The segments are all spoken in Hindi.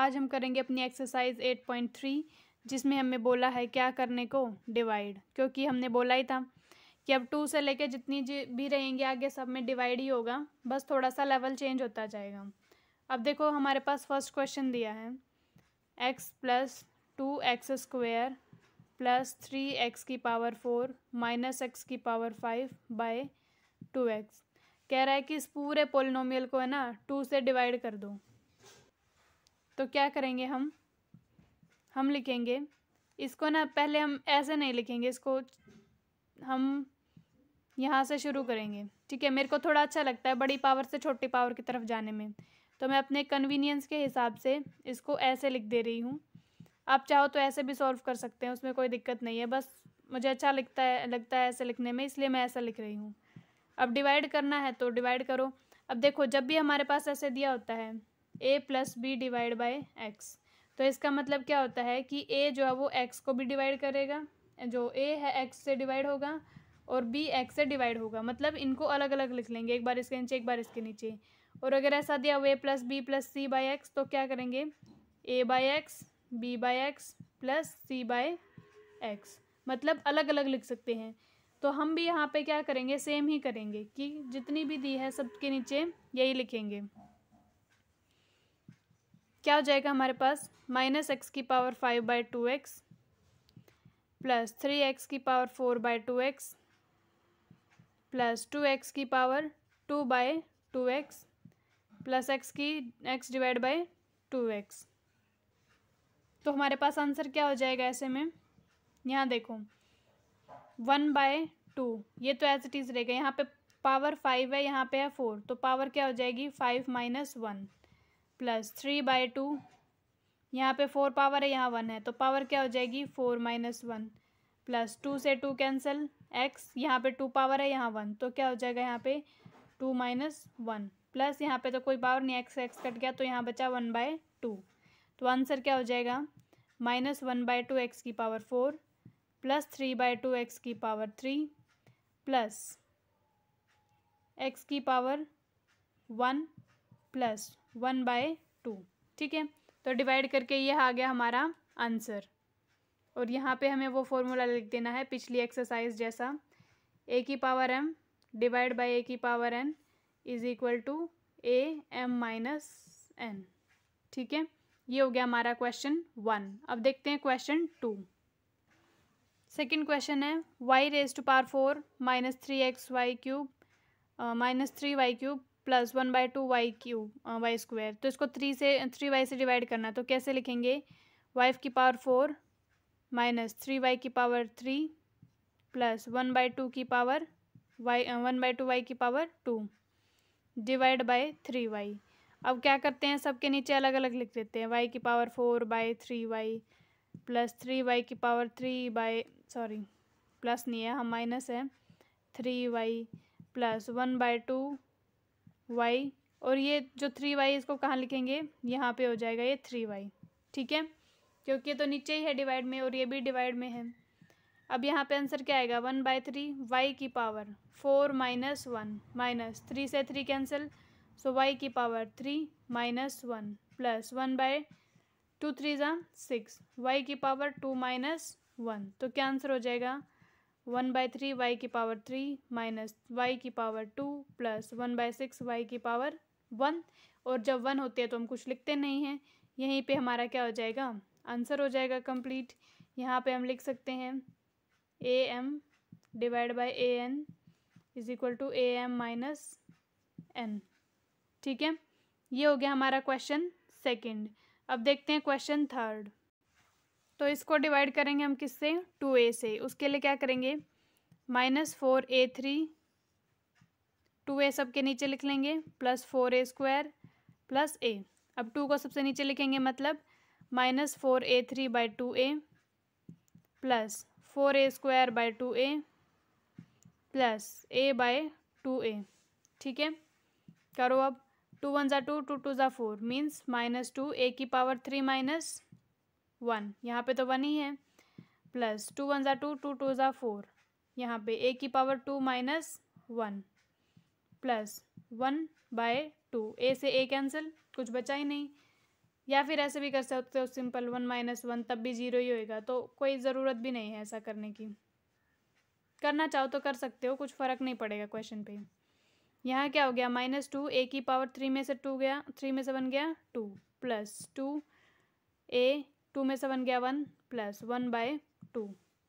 आज हम करेंगे अपनी एक्सरसाइज एट पॉइंट थ्री जिसमें हमें बोला है क्या करने को डिवाइड क्योंकि हमने बोला ही था कि अब टू से लेके जितनी भी रहेंगे आगे सब में डिवाइड ही होगा बस थोड़ा सा लेवल चेंज होता जाएगा अब देखो हमारे पास फर्स्ट क्वेश्चन दिया है X plus two x square plus three X की पावर फोर माइनस एक्स की power five by two X कह रहा है कि इस पूरे पोलिनोमियल को है ना टू से डिवाइड कर दो तो क्या करेंगे हम हम लिखेंगे इसको ना पहले हम ऐसे नहीं लिखेंगे इसको हम यहाँ से शुरू करेंगे ठीक है मेरे को थोड़ा अच्छा लगता है बड़ी पावर से छोटी पावर की तरफ जाने में तो मैं अपने कन्वीनियंस के हिसाब से इसको ऐसे लिख दे रही हूँ आप चाहो तो ऐसे भी सॉल्व कर सकते हैं उसमें कोई दिक्कत नहीं है बस मुझे अच्छा लिखता है लगता है ऐसे लिखने में इसलिए मैं ऐसा लिख रही हूँ अब डिवाइड करना है तो डिवाइड करो अब देखो जब भी हमारे पास ऐसे दिया होता है A plus B divide by X तो इसका मतलब क्या होता है कि ए जो है वो एक्स को भी डिवाइड करेगा जो ए है एक्स से डिवाइड होगा और बी एक्स से डिवाइड होगा मतलब इनको अलग अलग लिख लेंगे एक बार इसके नीचे एक बार इसके नीचे और अगर ऐसा दिया हुआ A plus B plus C by X तो क्या करेंगे A by X B by X plus C by X मतलब अलग अलग लिख सकते हैं तो हम भी यहाँ पे क्या करेंगे सेम ही करेंगे कि जितनी भी दी है सबके नीचे यही लिखेंगे क्या हो जाएगा हमारे पास माइनस एक्स की power five by two X plus three X की power four by two X plus two x की power two by two X plus X की X divide by two X तो हमारे पास आंसर क्या हो जाएगा ऐसे में यहाँ देखो वन बाय टू ये तो एज इट इज़ रहेगा यहाँ पे पावर फाइव है यहाँ पे है फोर तो पावर क्या हो जाएगी five minus one plus three by two यहाँ पे फोर पावर है यहाँ वन है तो पावर क्या हो जाएगी four minus one plus two से टू कैंसिल एक्स यहाँ पे टू पावर है यहाँ वन तो क्या हो जाएगा यहाँ पे टू माइनस वन प्लस यहाँ पे तो कोई पावर नहीं एक्स एक्स कट गया तो यहाँ बचा वन बाय टू तो आंसर क्या हो जाएगा minus one by two x की power four plus three by two x की पावर थ्री प्लस एक्स की power one plus one by two ठीक है तो डिवाइड करके ये आ गया हमारा आंसर और यहाँ पे हमें वो फॉर्मूला लिख देना है पिछली एक्सरसाइज जैसा ए की पावर एम डिवाइड बाय ए की power N is equal to A M minus N ठीक है ये हो गया हमारा क्वेश्चन वन अब देखते हैं क्वेश्चन टू सेकेंड क्वेश्चन है Y raise to power four minus three X Y cube minus three Y cube plus one by two Y cube Y square तो इसको थ्री से थ्री वाई से डिवाइड करना है तो कैसे लिखेंगे वाई की power four minus three Y की power three plus one by two की power Y one by two Y की power two divide by three Y अब क्या करते हैं सबके नीचे अलग अलग लिख देते हैं वाई की power four by three Y plus three Y की power three by sorry plus नहीं है हम माइनस है three Y plus one by two Y और ये जो थ्री वाई इसको कहाँ लिखेंगे यहाँ पे हो जाएगा ये थ्री वाई ठीक है क्योंकि ये तो नीचे ही है डिवाइड में और ये भी डिवाइड में है अब यहाँ पे आंसर क्या आएगा वन बाई थ्री वाई की power four minus one minus three से थ्री कैंसिल सो वाई की power three minus one plus one by two three ज़ा सिक्स वाई की पावर टू माइनस वन तो क्या आंसर हो जाएगा वन बाई थ्री वाई की पावर थ्री माइनस वाई की power two plus one by six Y की पावर वन और जब वन होती है तो हम कुछ लिखते नहीं हैं यहीं पे हमारा क्या हो जाएगा आंसर हो जाएगा कंप्लीट यहाँ पे हम लिख सकते हैं A M divide by A N is equal to A M minus N ठीक है ये हो गया हमारा क्वेश्चन सेकेंड अब देखते हैं क्वेश्चन थर्ड तो इसको डिवाइड करेंगे हम किससे टू ए से उसके लिए क्या करेंगे minus four A three two A सब के नीचे लिख लेंगे plus four A square plus A अब टू को सबसे नीचे लिखेंगे मतलब minus four A three by two A plus four A square by two A plus A by two A ठीक है करो अब टू वन ज़ा टू टू टू ज़ा फोर मीन्स माइनस टू ए की पावर थ्री माइनस वन यहाँ पे तो वन ही है प्लस टू वन ज़ा टू टू टू ज़ा फोर यहाँ पे ए की power two minus one plus one by two A से ए कैंसिल कुछ बचा ही नहीं या फिर ऐसे भी कर सकते हो सिंपल वन माइनस वन तब भी जीरो ही होएगा तो कोई ज़रूरत भी नहीं है ऐसा करने की करना चाहो तो कर सकते हो कुछ फ़र्क नहीं पड़ेगा क्वेश्चन पे यहाँ क्या हो गया माइनस टू ए की पावर थ्री में से टू गया थ्री में से बन गया टू प्लस टू ए टू में से वन गया one plus one by two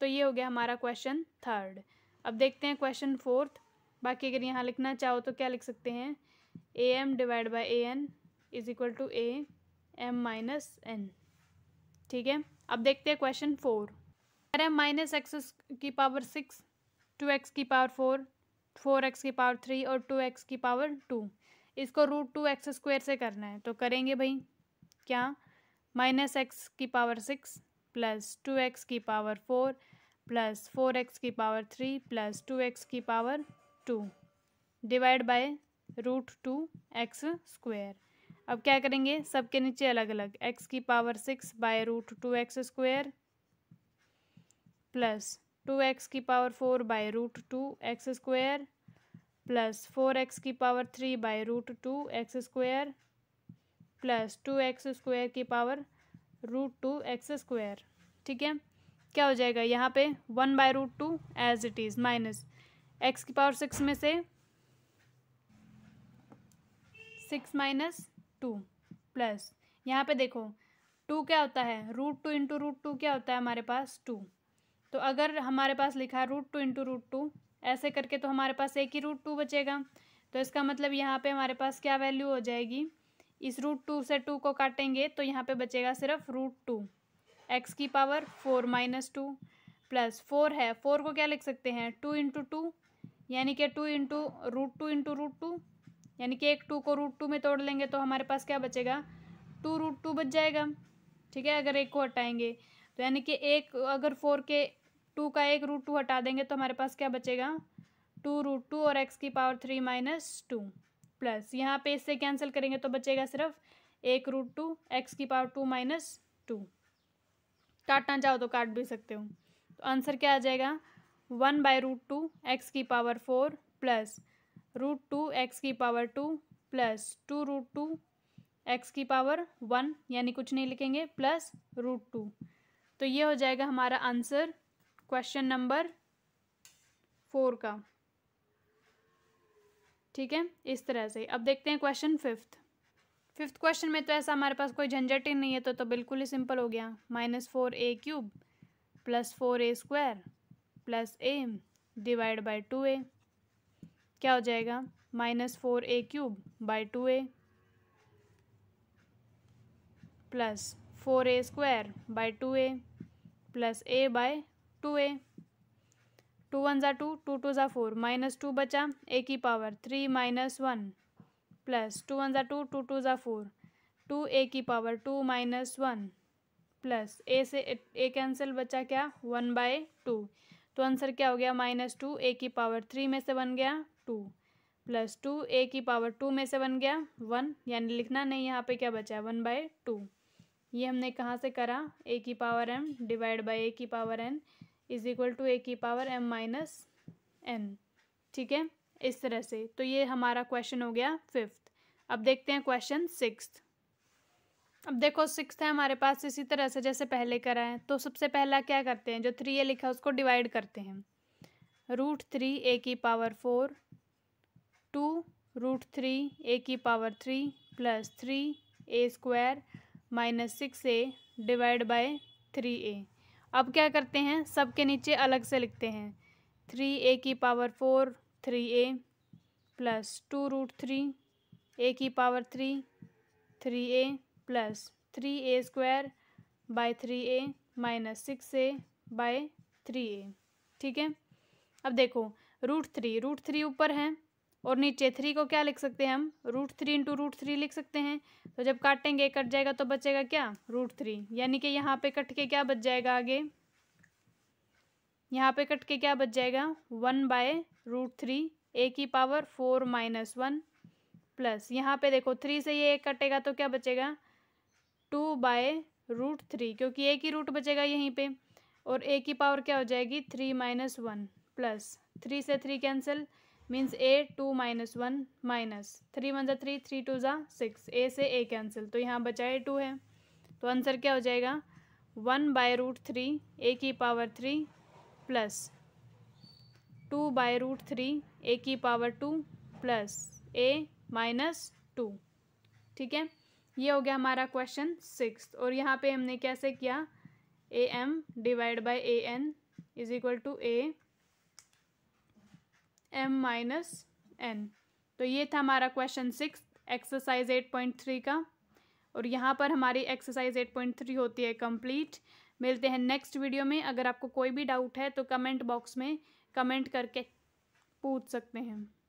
तो ये हो गया हमारा क्वेश्चन थर्ड अब देखते हैं क्वेश्चन फोर्थ बाकी अगर यहाँ लिखना चाहो तो क्या लिख सकते हैं A M divide by A N is equal to A M minus N ठीक है अब देखते हैं क्वेश्चन फोर अगर एम माइनस एक्स की पावर सिक्स टू एक्स की पावर फोर फोर एक्स की पावर थ्री और टू एक्स की पावर टू इसको रूट टू एक्स स्क्वायर से करना है तो करेंगे भाई क्या माइनस एक्स की power six plus two x की power four plus four x की power three plus two x की power two divide by root two x square अब क्या करेंगे सबके नीचे अलग अलग एक्स की power six by root two x square plus two x की power four by root two x square plus four x की power three by root two x square plus two x square की power root two x square ठीक है क्या हो जाएगा यहाँ पे one by root two as it is minus x की पावर सिक्स में से सिक्स माइनस टू प्लस यहाँ पे देखो टू क्या होता है root two into root two क्या होता है हमारे पास टू तो अगर हमारे पास लिखा है root two into root two ऐसे करके तो हमारे पास एक ही रूट टू बचेगा तो इसका मतलब यहाँ पे हमारे पास क्या वैल्यू हो जाएगी इस रूट टू से टू को काटेंगे तो यहाँ पे बचेगा सिर्फ रूट टू एक्स की power four minus two plus four है फोर को क्या लिख सकते हैं टू इंटू टू यानी कि two into root two into root two यानी कि एक टू को रूट टू में तोड़ लेंगे तो हमारे पास क्या बचेगा टू रूट टू बच जाएगा ठीक है अगर एक को हटाएंगे तो यानी कि एक अगर फोर के टू का एक रूट टू हटा देंगे तो हमारे पास क्या बचेगा टू रूट टू और एक्स की power three minus two plus यहाँ पे इससे कैंसिल करेंगे तो बचेगा सिर्फ एक रूट टू एक्स की पावर टू माइनस टू काटना चाहो तो काट भी सकते हो तो आंसर क्या आ जाएगा one by root two x की power four plus root two x की power two plus two root two x की पावर वन यानी कुछ नहीं लिखेंगे प्लस रूट टू तो ये हो जाएगा हमारा आंसर क्वेश्चन नंबर फोर का ठीक है इस तरह से अब देखते हैं क्वेश्चन फिफ्थ फिफ्थ क्वेश्चन में तो ऐसा हमारे पास कोई झंझट ही नहीं है तो तो बिल्कुल ही सिंपल हो गया minus four a cube plus four A square plus a divide by two a क्या हो जाएगा minus four a cube by two A plus four A square by two A plus A by two A two one ज़ा टू टू टू ज़ा फोर माइनस टू बचा ए की power three minus one plus two one ज़ा टू टू टू ज़ा फोर टू ए की power two minus one plus a से ए कैंसिल बचा क्या वन बाय टू तो आंसर क्या हो गया माइनस टू ए की पावर थ्री में से बन गया टू प्लस टू ए की पावर टू में से बन गया वन यानी लिखना नहीं यहाँ पे क्या बचा है वन बाय टू ये हमने कहाँ से करा ए की पावर एम डिवाइड बाय ए की power N is equal to ए की पावर एम माइनस एन ठीक है इस तरह से तो ये हमारा क्वेश्चन हो गया फिफ्थ अब देखते हैं क्वेश्चन सिक्स अब देखो सिक्स है हमारे पास इसी तरह से जैसे पहले करा है तो सबसे पहला क्या करते हैं जो थ्री ए लिखा है उसको डिवाइड करते हैं रूट थ्री ए की power four two root three a की power three plus three a square minus six a divide by three a अब क्या करते हैं सब के नीचे अलग से लिखते हैं थ्री ए की power four three a plus two root three a की power three three a plus three a square by three a minus six a by three a ठीक है अब देखो रूट थ्री रूट थ्री ऊपर है और नीचे थ्री को क्या लिख सकते हैं हम root three into root three लिख सकते हैं तो जब काटेंगे कट जाएगा तो बचेगा क्या रूट थ्री यानी कि यहाँ पे कट के क्या बच जाएगा आगे यहाँ पे कट के क्या बच जाएगा one by root three a की power four minus one plus यहाँ पे देखो थ्री से ये एक कटेगा तो क्या बचेगा टू बाय रूट थ्री क्योंकि ए की रूट बचेगा यहीं पे और ए की पावर क्या हो जाएगी three minus one plus three से three cancel means a two minus one minus three one ज़ा थ्री थ्री टू ज़ा सिक्स ए से ए कैंसिल तो यहाँ बचा टू है तो आंसर क्या हो जाएगा one by root three a की power three plus two by root three a की power two plus a minus two ठीक है ये हो गया हमारा क्वेश्चन सिक्स और यहाँ पे हमने कैसे किया a M divide by A N is equal to A M minus n तो ये था हमारा question six exercise eight point three का और यहाँ पर हमारी एक्सरसाइज एट पॉइंट थ्री होती है कंप्लीट मिलते हैं नेक्स्ट वीडियो में अगर आपको कोई भी डाउट है तो कमेंट बॉक्स में कमेंट करके पूछ सकते हैं